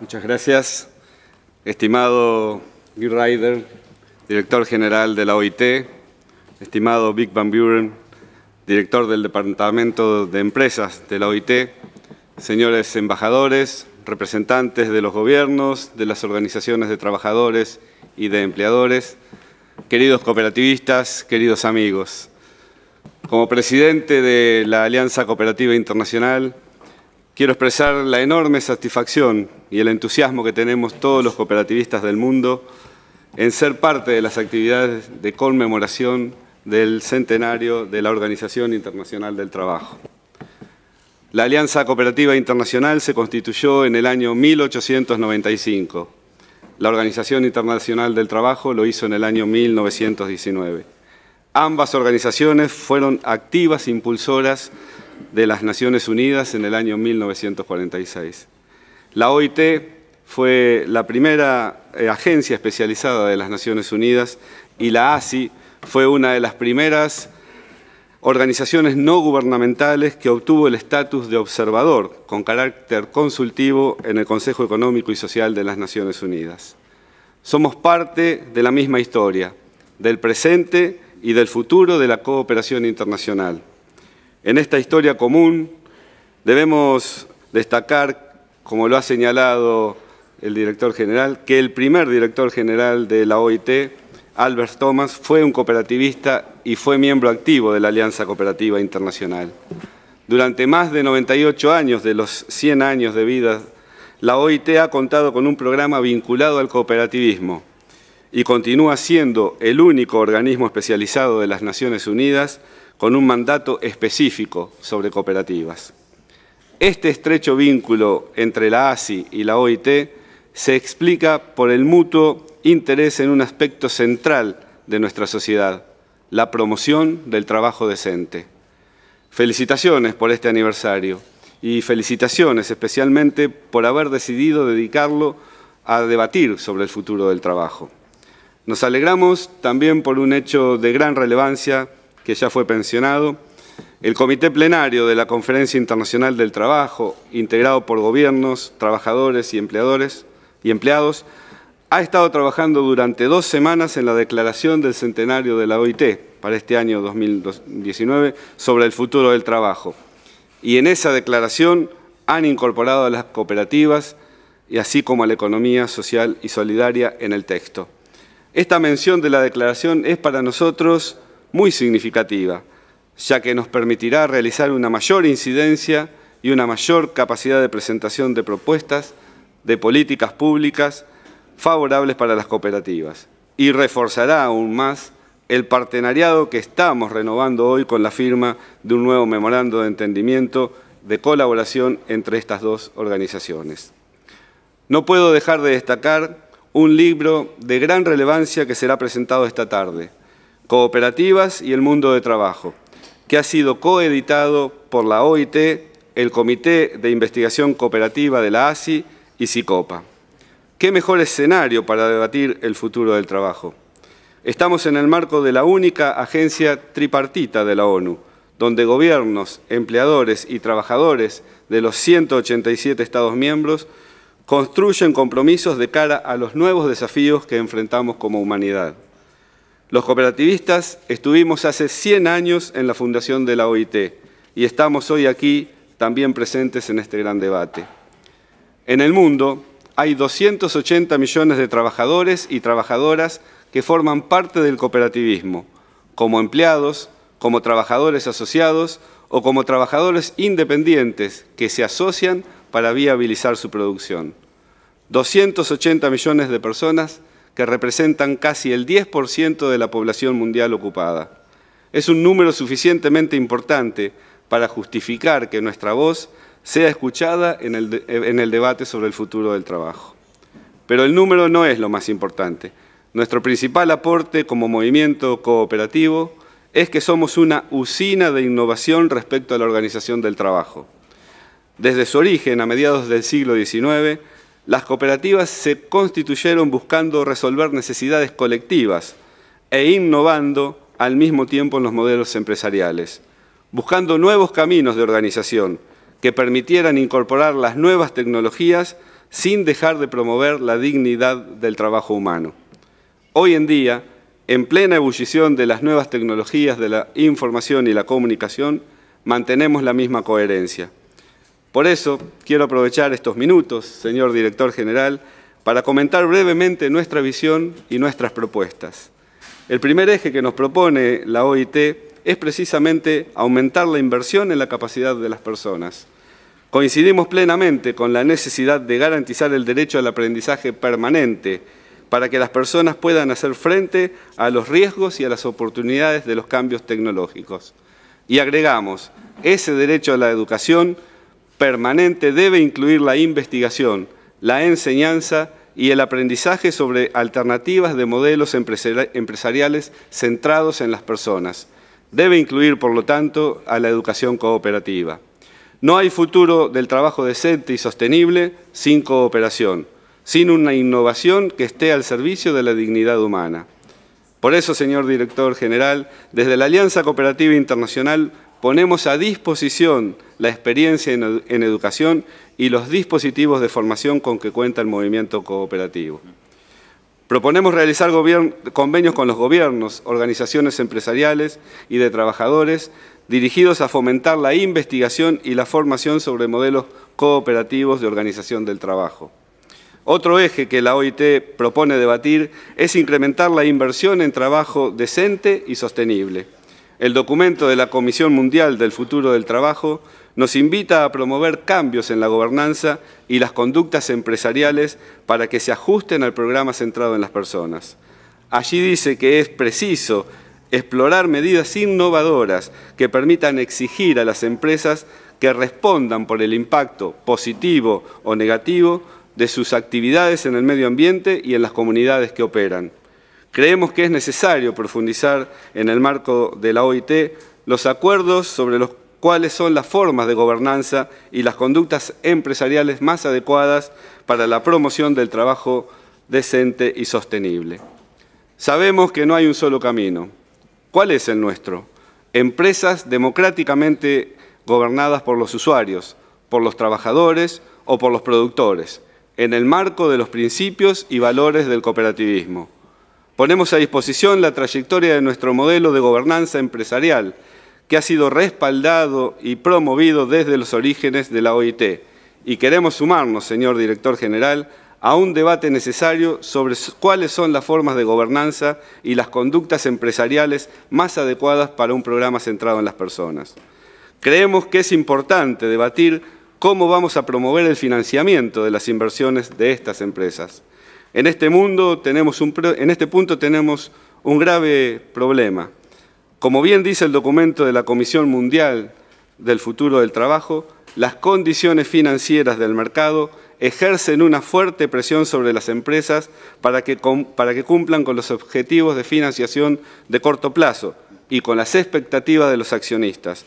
Muchas gracias, estimado Guy Ryder, director general de la OIT, estimado Vic Van Buren, director del Departamento de Empresas de la OIT, señores embajadores, representantes de los gobiernos, de las organizaciones de trabajadores y de empleadores, queridos cooperativistas, queridos amigos. Como presidente de la Alianza Cooperativa Internacional, quiero expresar la enorme satisfacción y el entusiasmo que tenemos todos los cooperativistas del mundo en ser parte de las actividades de conmemoración del centenario de la Organización Internacional del Trabajo. La Alianza Cooperativa Internacional se constituyó en el año 1895. La Organización Internacional del Trabajo lo hizo en el año 1919. Ambas organizaciones fueron activas impulsoras de las Naciones Unidas en el año 1946. La OIT fue la primera eh, agencia especializada de las Naciones Unidas y la ASI fue una de las primeras organizaciones no gubernamentales que obtuvo el estatus de observador con carácter consultivo en el Consejo Económico y Social de las Naciones Unidas. Somos parte de la misma historia, del presente y del futuro de la cooperación internacional. En esta historia común debemos destacar, como lo ha señalado el director general, que el primer director general de la OIT, Albert Thomas, fue un cooperativista y fue miembro activo de la Alianza Cooperativa Internacional. Durante más de 98 años de los 100 años de vida, la OIT ha contado con un programa vinculado al cooperativismo, y continúa siendo el único organismo especializado de las Naciones Unidas con un mandato específico sobre cooperativas. Este estrecho vínculo entre la ASI y la OIT se explica por el mutuo interés en un aspecto central de nuestra sociedad, la promoción del trabajo decente. Felicitaciones por este aniversario y felicitaciones especialmente por haber decidido dedicarlo a debatir sobre el futuro del trabajo. Nos alegramos también por un hecho de gran relevancia que ya fue pensionado. El Comité Plenario de la Conferencia Internacional del Trabajo, integrado por gobiernos, trabajadores y empleadores y empleados, ha estado trabajando durante dos semanas en la declaración del centenario de la OIT para este año 2019 sobre el futuro del trabajo. Y en esa declaración han incorporado a las cooperativas y así como a la economía social y solidaria en el texto. Esta mención de la declaración es para nosotros muy significativa, ya que nos permitirá realizar una mayor incidencia y una mayor capacidad de presentación de propuestas de políticas públicas favorables para las cooperativas y reforzará aún más el partenariado que estamos renovando hoy con la firma de un nuevo memorando de entendimiento de colaboración entre estas dos organizaciones. No puedo dejar de destacar un libro de gran relevancia que será presentado esta tarde, Cooperativas y el Mundo de Trabajo, que ha sido coeditado por la OIT, el Comité de Investigación Cooperativa de la ASI y SICOPA. ¿Qué mejor escenario para debatir el futuro del trabajo? Estamos en el marco de la única agencia tripartita de la ONU, donde gobiernos, empleadores y trabajadores de los 187 Estados miembros construyen compromisos de cara a los nuevos desafíos que enfrentamos como humanidad. Los cooperativistas estuvimos hace 100 años en la fundación de la OIT y estamos hoy aquí también presentes en este gran debate. En el mundo hay 280 millones de trabajadores y trabajadoras que forman parte del cooperativismo, como empleados, como trabajadores asociados o como trabajadores independientes que se asocian para viabilizar su producción. 280 millones de personas que representan casi el 10% de la población mundial ocupada. Es un número suficientemente importante para justificar que nuestra voz sea escuchada en el, en el, debate sobre el futuro del trabajo. Pero el número no es lo más importante. Nuestro principal aporte como movimiento cooperativo es que somos una usina de innovación respecto a la organización del trabajo. Desde su origen, a mediados del siglo XIX, las cooperativas se constituyeron buscando resolver necesidades colectivas e innovando al mismo tiempo en los modelos empresariales, buscando nuevos caminos de organización que permitieran incorporar las nuevas tecnologías sin dejar de promover la dignidad del trabajo humano. Hoy en día, en plena ebullición de las nuevas tecnologías de la información y la comunicación, mantenemos la misma coherencia. Por eso quiero aprovechar estos minutos, señor director general, para comentar brevemente nuestra visión y nuestras propuestas. El primer eje que nos propone la OIT es precisamente aumentar la inversión en la capacidad de las personas. Coincidimos plenamente con la necesidad de garantizar el derecho al aprendizaje permanente para que las personas puedan hacer frente a los riesgos y a las oportunidades de los cambios tecnológicos. Y agregamos, ese derecho a la educación permanente debe incluir la investigación, la enseñanza y el aprendizaje sobre alternativas de modelos empresariales centrados en las personas. Debe incluir, por lo tanto, a la educación cooperativa. No hay futuro del trabajo decente y sostenible sin cooperación, sin una innovación que esté al servicio de la dignidad humana. Por eso, señor Director General, desde la Alianza Cooperativa Internacional ponemos a disposición la experiencia en, educación y los dispositivos de formación con que cuenta el movimiento cooperativo. Proponemos realizar convenios con los gobiernos, organizaciones empresariales y de trabajadores dirigidos a fomentar la investigación y la formación sobre modelos cooperativos de organización del trabajo. Otro eje que la OIT propone debatir es incrementar la inversión en trabajo decente y sostenible. El documento de la Comisión Mundial del Futuro del Trabajo nos invita a promover cambios en la gobernanza y las conductas empresariales para que se ajusten al programa centrado en las personas. Allí dice que es preciso explorar medidas innovadoras que permitan exigir a las empresas que respondan por el impacto positivo o negativo de sus actividades en el medio ambiente y en las comunidades que operan. Creemos que es necesario profundizar en el marco de la OIT los acuerdos sobre los cuáles son las formas de gobernanza y las conductas empresariales más adecuadas para la promoción del trabajo decente y sostenible. Sabemos que no hay un solo camino. ¿Cuál es el nuestro? Empresas democráticamente gobernadas por los usuarios, por los trabajadores o por los productores, en el marco de los principios y valores del cooperativismo. Ponemos a disposición la trayectoria de nuestro modelo de gobernanza empresarial, que ha sido respaldado y promovido desde los orígenes de la OIT. Y queremos sumarnos, señor director general, a un debate necesario sobre cuáles son las formas de gobernanza y las conductas empresariales más adecuadas para un programa centrado en las personas. Creemos que es importante debatir cómo vamos a promover el financiamiento de las inversiones de estas empresas. En este, mundo tenemos en este punto tenemos un grave problema. Como bien dice el documento de la Comisión Mundial del Futuro del Trabajo, las condiciones financieras del mercado ejercen una fuerte presión sobre las empresas para que, cumplan con los objetivos de financiación de corto plazo y con las expectativas de los accionistas.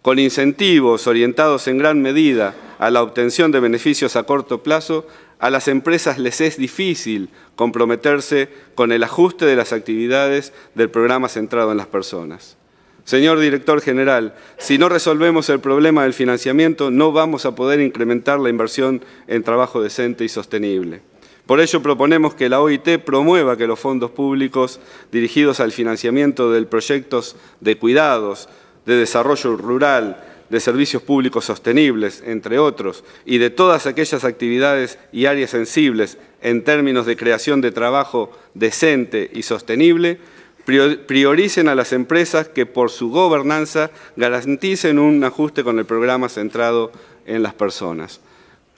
Con incentivos orientados en gran medida a la obtención de beneficios a corto plazo, a las empresas les es difícil comprometerse con el ajuste de las actividades del programa centrado en las personas. Señor Director General, si no resolvemos el problema del financiamiento, no vamos a poder incrementar la inversión en trabajo decente y sostenible. Por ello proponemos que la OIT promueva que los fondos públicos dirigidos al financiamiento de proyectos de cuidados, de desarrollo rural, de servicios públicos sostenibles, entre otros, y de todas aquellas actividades y áreas sensibles en términos de creación de trabajo decente y sostenible, prioricen a las empresas que por su gobernanza garanticen un ajuste con el programa centrado en las personas.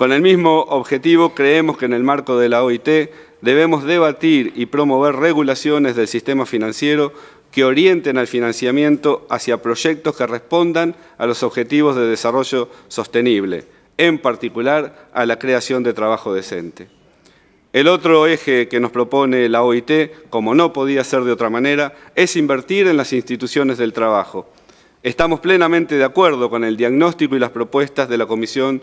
Con el mismo objetivo, creemos que en el marco de la OIT debemos debatir y promover regulaciones del sistema financiero que orienten al financiamiento hacia proyectos que respondan a los objetivos de desarrollo sostenible, en particular a la creación de trabajo decente. El otro eje que nos propone la OIT, como no podía ser de otra manera, es invertir en las instituciones del trabajo. Estamos plenamente de acuerdo con el diagnóstico y las propuestas de la Comisión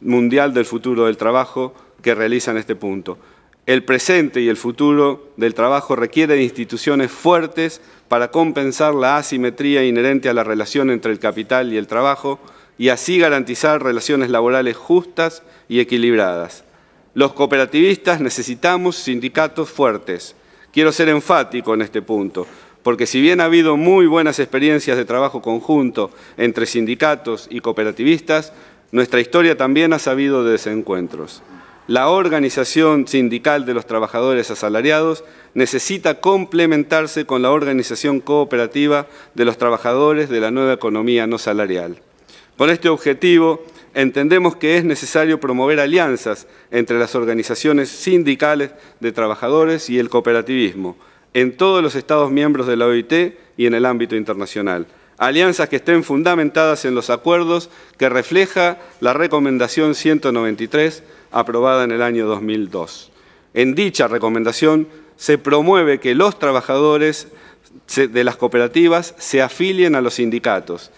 mundial del futuro del trabajo que realiza en este punto. El presente y el futuro del trabajo requieren instituciones fuertes para compensar la asimetría inherente a la relación entre el capital y el trabajo y así garantizar relaciones laborales justas y equilibradas. Los cooperativistas necesitamos sindicatos fuertes. Quiero ser enfático en este punto, porque si bien ha habido muy buenas experiencias de trabajo conjunto entre sindicatos y cooperativistas, nuestra historia también ha sabido de desencuentros. La organización sindical de los trabajadores asalariados necesita complementarse con la organización cooperativa de los trabajadores de la nueva economía no salarial. Con este objetivo, entendemos que es necesario promover alianzas entre las organizaciones sindicales de trabajadores y el cooperativismo en todos los Estados miembros de la OIT y en el ámbito internacional alianzas que estén fundamentadas en los acuerdos que refleja la Recomendación 193 aprobada en el año 2002. En dicha recomendación se promueve que los trabajadores de las cooperativas se afilien a los sindicatos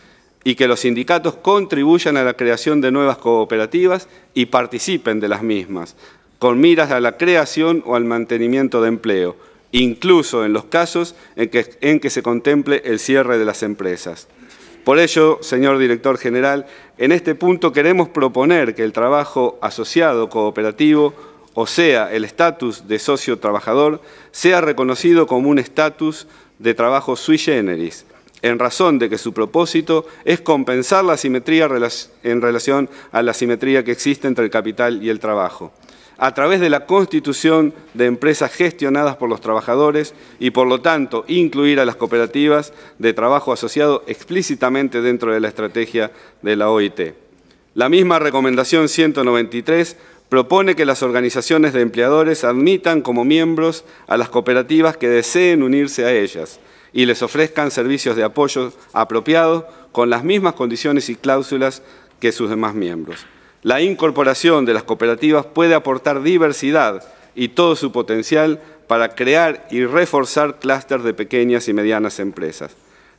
y que los sindicatos contribuyan a la creación de nuevas cooperativas y participen de las mismas, con miras a la creación o al mantenimiento de empleo, incluso en los casos en que, se contemple el cierre de las empresas. Por ello, señor director general, en este punto queremos proponer que el trabajo asociado cooperativo, o sea, el estatus de socio trabajador, sea reconocido como un estatus de trabajo sui generis, en razón de que su propósito es compensar la asimetría en relación a la asimetría que existe entre el capital y el trabajo a través de la constitución de empresas gestionadas por los trabajadores y por lo tanto incluir a las cooperativas de trabajo asociado explícitamente dentro de la estrategia de la OIT. La misma recomendación 193 propone que las organizaciones de empleadores admitan como miembros a las cooperativas que deseen unirse a ellas y les ofrezcan servicios de apoyo apropiados con las mismas condiciones y cláusulas que sus demás miembros. La incorporación de las cooperativas puede aportar diversidad y todo su potencial para crear y reforzar clústeres de pequeñas y medianas empresas.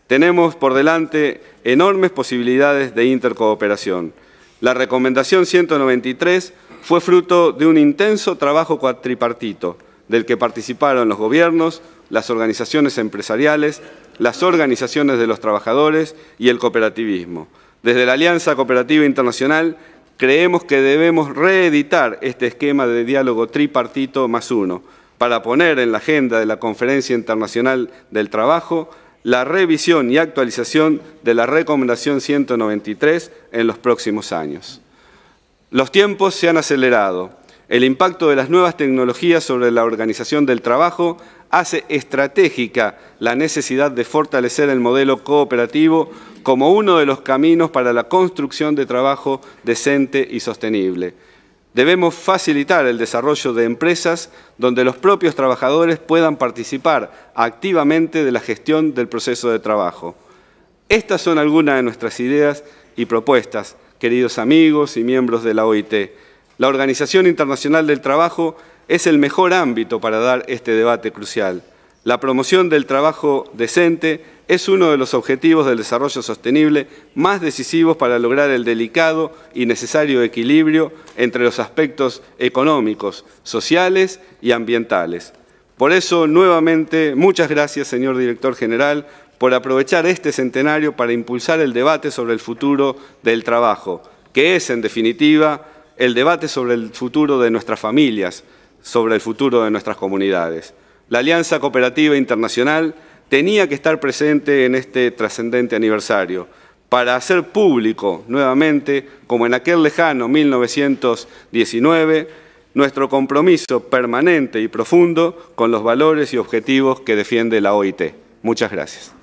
Tenemos por delante enormes posibilidades de intercooperación. La recomendación 193 fue fruto de un intenso trabajo cuatripartito, del que participaron los gobiernos, las organizaciones empresariales, las organizaciones de los trabajadores y el cooperativismo. Desde la Alianza Cooperativa Internacional creemos que debemos reeditar este esquema de diálogo tripartito más uno para poner en la agenda de la Conferencia Internacional del Trabajo la revisión y actualización de la Recomendación 193 en los próximos años. Los tiempos se han acelerado. El impacto de las nuevas tecnologías sobre la organización del trabajo hace estratégica la necesidad de fortalecer el modelo cooperativo como uno de los caminos para la construcción de trabajo decente y sostenible. Debemos facilitar el desarrollo de empresas donde los propios trabajadores puedan participar activamente de la gestión del proceso de trabajo. Estas son algunas de nuestras ideas y propuestas, queridos amigos y miembros de la OIT. La Organización Internacional del Trabajo es el mejor ámbito para dar este debate crucial. La promoción del trabajo decente es uno de los objetivos del desarrollo sostenible más decisivos para lograr el delicado y necesario equilibrio entre los aspectos económicos, sociales y ambientales. Por eso, nuevamente, muchas gracias, señor Director General, por aprovechar este centenario para impulsar el debate sobre el futuro del trabajo, que es, en definitiva, el debate sobre el futuro de nuestras familias, sobre el futuro de nuestras comunidades. La Alianza Cooperativa Internacional tenía que estar presente en este trascendente aniversario para hacer público nuevamente, como en aquel lejano 1919, nuestro compromiso permanente y profundo con los valores y objetivos que defiende la OIT. Muchas gracias.